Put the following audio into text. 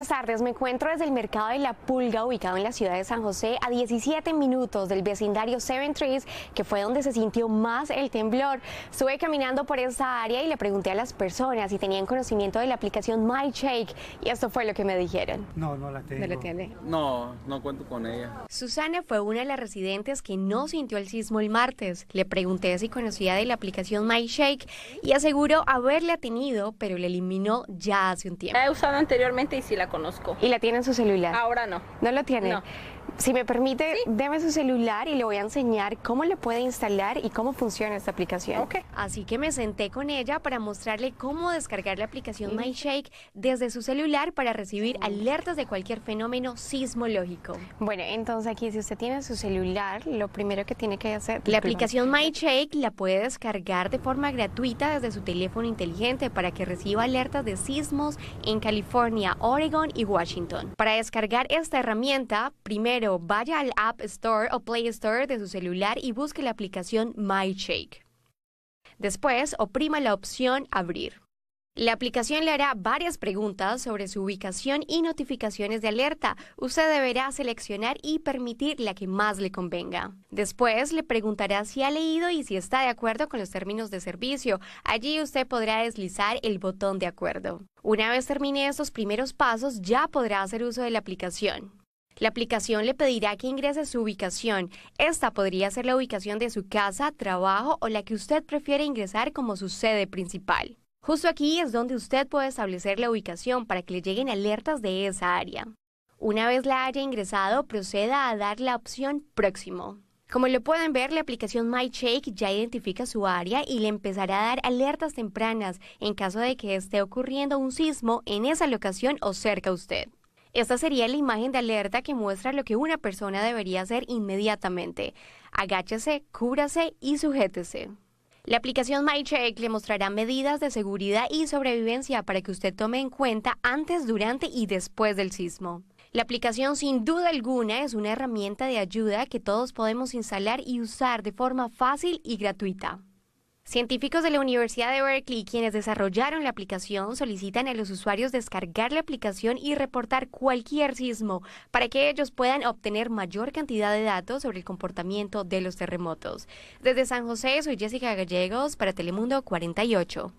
Buenas tardes, me encuentro desde el mercado de La Pulga, ubicado en la ciudad de San José, a 17 minutos del vecindario Seven Trees, que fue donde se sintió más el temblor. Estuve caminando por esa área y le pregunté a las personas si tenían conocimiento de la aplicación MyShake, y esto fue lo que me dijeron. No, no la tengo. ¿No tiene? No, no cuento con ella. Susana fue una de las residentes que no sintió el sismo el martes. Le pregunté si conocía de la aplicación MyShake y aseguró haberla tenido, pero la eliminó ya hace un tiempo. La he usado anteriormente y si la conozco. ¿Y la tiene en su celular? Ahora no. ¿No lo tiene? No. Si me permite, deme su celular y le voy a enseñar cómo le puede instalar y cómo funciona esta aplicación. Ok. Así que me senté con ella para mostrarle cómo descargar la aplicación MyShake desde su celular para recibir alertas de cualquier fenómeno sismológico. Bueno, entonces aquí si usted tiene su celular, lo primero que tiene que hacer... La aplicación MyShake la puede descargar de forma gratuita desde su teléfono inteligente para que reciba alertas de sismos en California, Oregon, y Washington. Para descargar esta herramienta, primero vaya al App Store o Play Store de su celular y busque la aplicación MyShake. Después, oprima la opción Abrir. La aplicación le hará varias preguntas sobre su ubicación y notificaciones de alerta. Usted deberá seleccionar y permitir la que más le convenga. Después le preguntará si ha leído y si está de acuerdo con los términos de servicio. Allí usted podrá deslizar el botón de acuerdo. Una vez termine estos primeros pasos, ya podrá hacer uso de la aplicación. La aplicación le pedirá que ingrese su ubicación. Esta podría ser la ubicación de su casa, trabajo o la que usted prefiere ingresar como su sede principal. Justo aquí es donde usted puede establecer la ubicación para que le lleguen alertas de esa área. Una vez la haya ingresado, proceda a dar la opción Próximo. Como lo pueden ver, la aplicación MyShake ya identifica su área y le empezará a dar alertas tempranas en caso de que esté ocurriendo un sismo en esa locación o cerca a usted. Esta sería la imagen de alerta que muestra lo que una persona debería hacer inmediatamente. Agáchese, cúbrase y sujétese. La aplicación MyCheck le mostrará medidas de seguridad y sobrevivencia para que usted tome en cuenta antes, durante y después del sismo. La aplicación sin duda alguna es una herramienta de ayuda que todos podemos instalar y usar de forma fácil y gratuita. Científicos de la Universidad de Berkeley, quienes desarrollaron la aplicación, solicitan a los usuarios descargar la aplicación y reportar cualquier sismo para que ellos puedan obtener mayor cantidad de datos sobre el comportamiento de los terremotos. Desde San José, soy Jessica Gallegos para Telemundo 48.